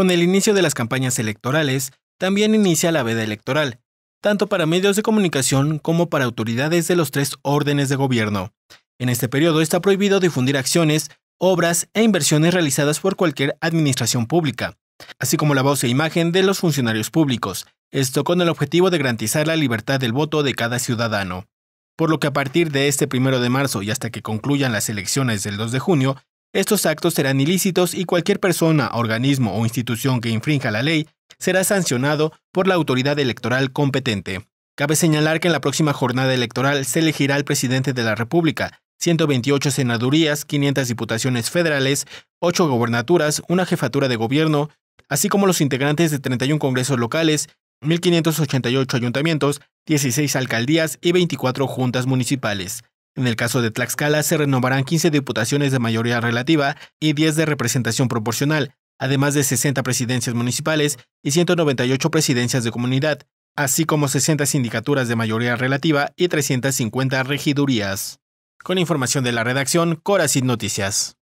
Con el inicio de las campañas electorales, también inicia la veda electoral, tanto para medios de comunicación como para autoridades de los tres órdenes de gobierno. En este periodo está prohibido difundir acciones, obras e inversiones realizadas por cualquier administración pública, así como la voz e imagen de los funcionarios públicos, esto con el objetivo de garantizar la libertad del voto de cada ciudadano. Por lo que a partir de este primero de marzo y hasta que concluyan las elecciones del 2 de junio, estos actos serán ilícitos y cualquier persona, organismo o institución que infrinja la ley será sancionado por la autoridad electoral competente. Cabe señalar que en la próxima jornada electoral se elegirá el presidente de la República, 128 senadurías, 500 diputaciones federales, 8 gobernaturas, una jefatura de gobierno, así como los integrantes de 31 congresos locales, 1.588 ayuntamientos, 16 alcaldías y 24 juntas municipales. En el caso de Tlaxcala se renovarán 15 diputaciones de mayoría relativa y 10 de representación proporcional, además de 60 presidencias municipales y 198 presidencias de comunidad, así como 60 sindicaturas de mayoría relativa y 350 regidurías. Con información de la redacción, sin Noticias.